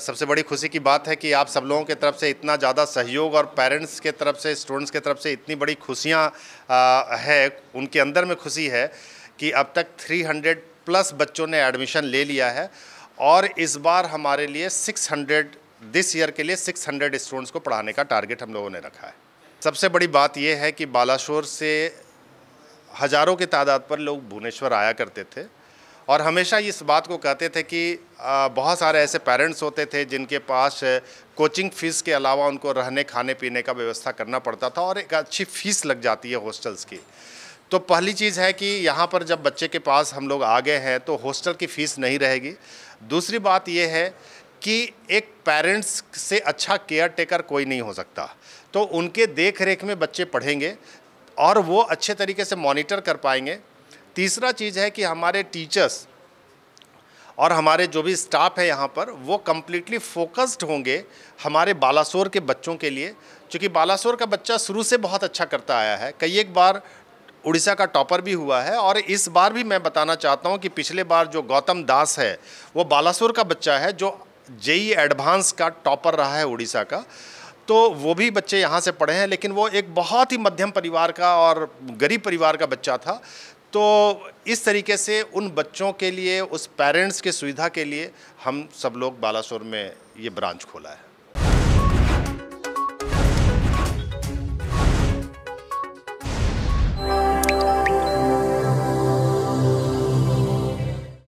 सबसे बड़ी खुशी की बात है कि आप सब लोगों के तरफ से इतना ज़्यादा सहयोग और पेरेंट्स के तरफ से स्टूडेंट्स के तरफ से इतनी बड़ी खुशियाँ है उनके अंदर में खुशी है कि अब तक 300 प्लस बच्चों ने एडमिशन ले लिया है और इस बार हमारे लिए 600 दिस ईयर के लिए 600 स्टूडेंट्स को पढ़ाने का टारगेट हम लोगों ने रखा है सबसे बड़ी बात यह है कि बालाशोर से हज़ारों की तादाद पर लोग भुवनेश्वर आया करते थे और हमेशा इस बात को कहते थे कि बहुत सारे ऐसे पेरेंट्स होते थे जिनके पास कोचिंग फ़ीस के अलावा उनको रहने खाने पीने का व्यवस्था करना पड़ता था और एक अच्छी फ़ीस लग जाती है हॉस्टल्स की तो पहली चीज़ है कि यहाँ पर जब बच्चे के पास हम लोग आ गए हैं तो हॉस्टल की फ़ीस नहीं रहेगी दूसरी बात यह है कि एक पेरेंट्स से अच्छा केयर टेकर कोई नहीं हो सकता तो उनके देख रेख में बच्चे पढ़ेंगे और वो अच्छे तरीके से मॉनिटर कर पाएंगे तीसरा चीज़ है कि हमारे टीचर्स और हमारे जो भी स्टाफ है यहाँ पर वो कम्प्लीटली फोकस्ड होंगे हमारे बालासोर के बच्चों के लिए क्योंकि बालासोर का बच्चा शुरू से बहुत अच्छा करता आया है कई एक बार उड़ीसा का टॉपर भी हुआ है और इस बार भी मैं बताना चाहता हूँ कि पिछले बार जो गौतम दास है वो बालासोर का बच्चा है जो जेई एडवांस का टॉपर रहा है उड़ीसा का तो वो भी बच्चे यहाँ से पढ़े हैं लेकिन वो एक बहुत ही मध्यम परिवार का और गरीब परिवार का बच्चा था तो इस तरीके से उन बच्चों के लिए उस पेरेंट्स के सुविधा के लिए हम सब लोग बालासोर में ये ब्रांच खोला है